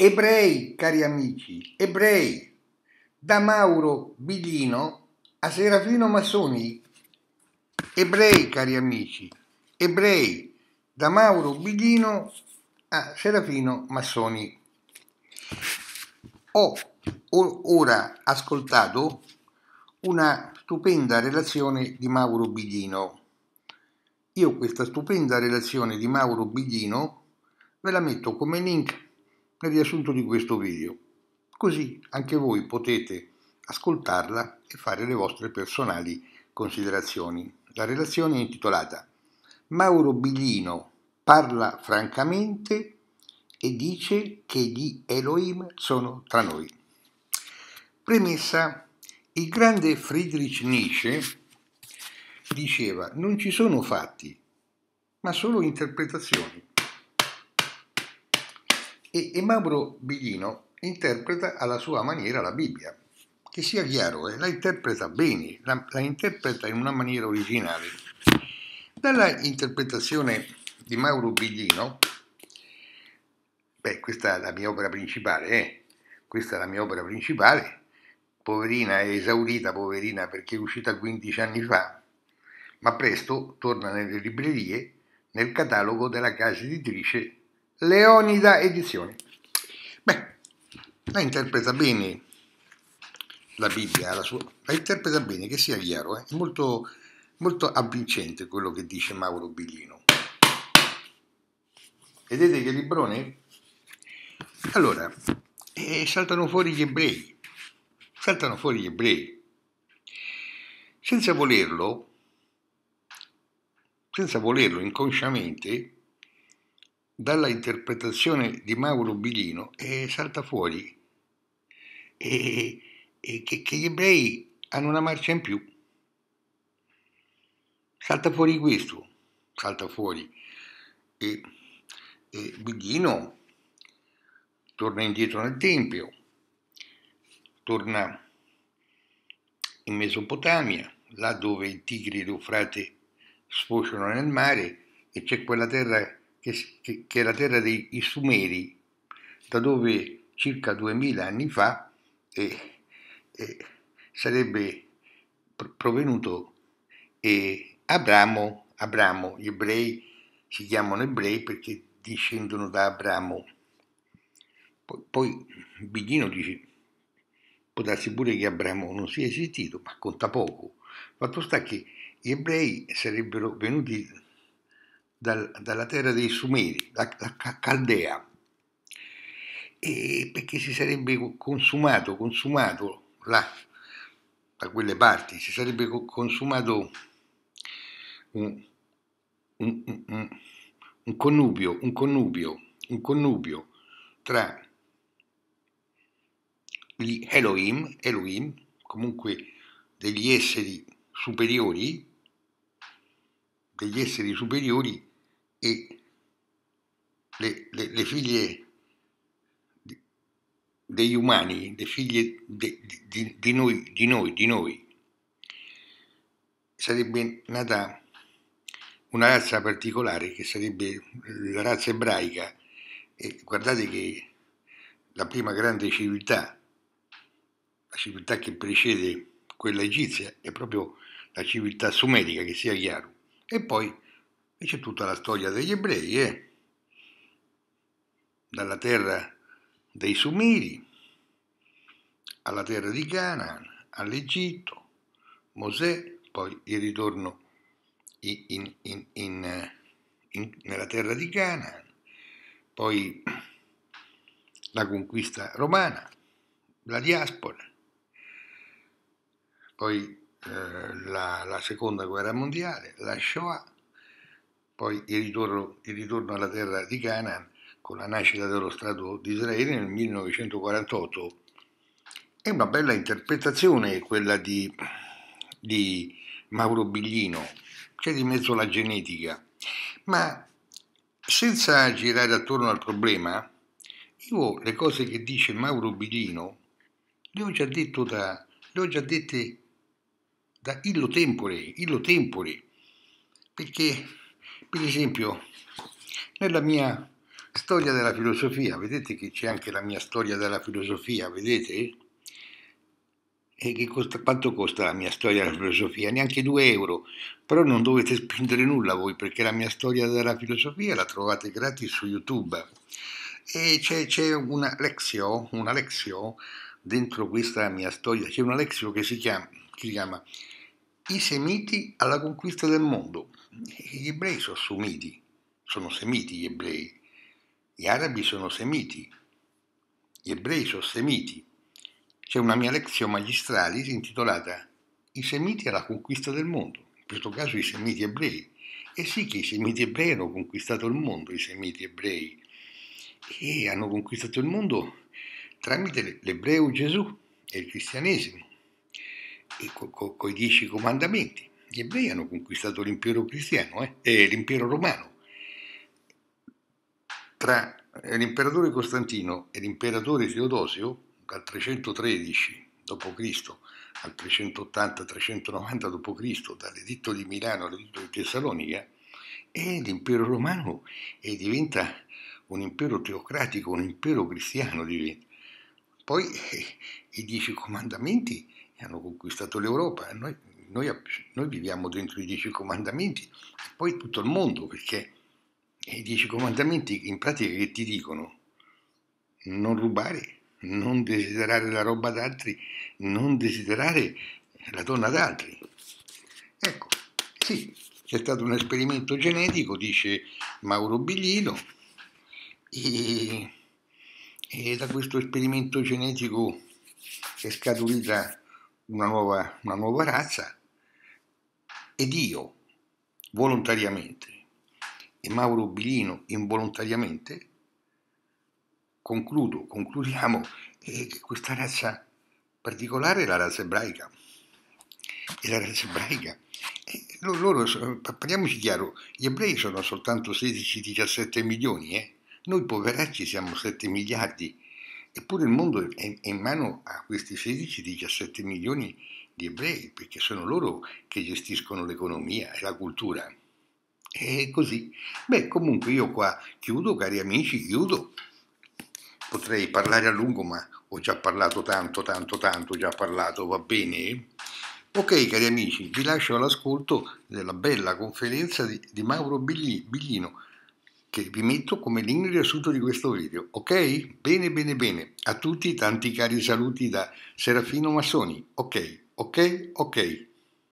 Ebrei, cari amici, ebrei, da Mauro Biglino a Serafino Massoni. Ebrei, cari amici, ebrei, da Mauro Biglino a Serafino Massoni. Ho ora ascoltato una stupenda relazione di Mauro Biglino. Io questa stupenda relazione di Mauro Biglino ve la metto come link nel riassunto di questo video. Così anche voi potete ascoltarla e fare le vostre personali considerazioni. La relazione è intitolata Mauro Biglino parla francamente e dice che gli Elohim sono tra noi. Premessa, il grande Friedrich Nietzsche diceva non ci sono fatti, ma solo interpretazioni e, e Mauro Biglino interpreta alla sua maniera la Bibbia. Che sia chiaro, eh, la interpreta bene, la, la interpreta in una maniera originale. Dalla interpretazione di Mauro Biglino, beh, questa è la mia opera principale, eh, questa è la mia opera principale, poverina è esaurita, poverina, perché è uscita 15 anni fa, ma presto torna nelle librerie, nel catalogo della casa editrice Leonida Edizioni. Beh, la interpreta bene la Bibbia, la, sua, la interpreta bene, che sia chiaro, eh? è molto, molto avvincente quello che dice Mauro Biglino. Vedete che librone? Allora, eh, saltano fuori gli ebrei, saltano fuori gli ebrei. Senza volerlo, senza volerlo inconsciamente, dalla interpretazione di Mauro Bilino eh, salta fuori e, eh, che, che, gli ebrei hanno una marcia in più. Salta fuori questo, salta fuori. E, e Biglino torna indietro nel Tempio, torna in Mesopotamia, là dove i tigri e l'Eufrate sfociano nel mare e c'è quella terra che che, che, che è la terra dei Sumeri, da dove circa 2000 anni fa eh, eh, sarebbe provenuto eh, Abramo, Abramo, gli ebrei si chiamano ebrei perché discendono da Abramo. Poi, poi Biglino dice, può darsi pure che Abramo non sia esistito, ma conta poco. Fatto sta che gli ebrei sarebbero venuti dal, dalla terra dei Sumeri, la, la Caldea, e perché si sarebbe consumato, consumato là, da quelle parti, si sarebbe consumato un, un, un, un connubio, un connubio, un connubio tra gli Elohim, Elohim, comunque degli esseri superiori, degli esseri superiori e le, le, le figlie degli umani, le figlie de, di, di, noi, di noi, di noi, sarebbe nata una razza particolare che sarebbe la razza ebraica. E guardate che la prima grande civiltà, la civiltà che precede quella egizia, è proprio la civiltà sumerica, che sia chiaro. E poi e c'è tutta la storia degli ebrei, eh? dalla terra dei Sumiri alla terra di Canaan, all'Egitto, Mosè, poi il ritorno in, in, in, nella terra di Canaan, poi la conquista romana, la diaspora, poi eh, la, la seconda guerra mondiale, la Shoah poi il ritorno, il ritorno alla terra di Canaan con la nascita dello Stato di Israele nel 1948. È una bella interpretazione quella di, di Mauro Biglino, c'è di mezzo la genetica, ma senza girare attorno al problema, io le cose che dice Mauro Biglino le ho già, detto da, le ho già dette da illo tempore, illo tempore, perché per esempio, nella mia storia della filosofia, vedete che c'è anche la mia storia della filosofia, vedete? E costa, quanto costa la mia storia della filosofia? Neanche 2 euro, però non dovete spendere nulla voi perché la mia storia della filosofia la trovate gratis su YouTube. E c'è, c'è una lezione, una lezione dentro questa mia storia, c'è una lezione che si chiama, si chiama i semiti alla conquista del mondo. Gli ebrei sono sumiti, sono semiti gli ebrei, gli arabi sono semiti, gli ebrei sono semiti. C'è una mia lezione magistrale intitolata I semiti alla conquista del mondo, in questo caso i semiti ebrei. E sì che i semiti ebrei hanno conquistato il mondo, i semiti ebrei, e hanno conquistato il mondo tramite l'ebreo Gesù e il cristianesimo co, co, coi dieci comandamenti. Gli ebrei hanno conquistato l'impero cristiano eh? e l'impero romano. Tra eh, l'imperatore Costantino e l'imperatore Teodosio, dal 313 d.C. al 380-390 d.C., dall'editto di Milano all'editto di Tessalonica, e l'impero romano e diventa un impero teocratico, un impero cristiano diventa. Poi eh, i dieci comandamenti hanno conquistato l'Europa. Noi, noi, noi viviamo dentro i dieci comandamenti, poi tutto il mondo, perché i dieci comandamenti in pratica che ti dicono? Non rubare, non desiderare la roba ad altri, non desiderare la donna ad altri. Ecco, sì, c'è stato un esperimento genetico, dice Mauro Biglino, e, e da questo esperimento genetico è scaturita una nuova, una nuova razza e Dio volontariamente e Mauro Bilino involontariamente concludo, concludiamo eh, questa razza particolare è la razza ebraica e la razza ebraica eh, loro, parliamoci chiaro gli ebrei sono soltanto 16-17 milioni eh? noi poveracci siamo 7 miliardi Eppure il mondo è in mano a questi 16-17 milioni di ebrei, perché sono loro che gestiscono l'economia e la cultura. E così. Beh, comunque io qua chiudo, cari amici, chiudo. Potrei parlare a lungo, ma ho già parlato tanto, tanto, tanto, ho già parlato, va bene? Ok, cari amici, vi lascio all'ascolto della bella conferenza di, di Mauro Biglino che vi metto come link nel riassunto di questo video, ok? Bene, bene, bene. A tutti tanti cari saluti da Serafino Massoni, ok, ok, ok.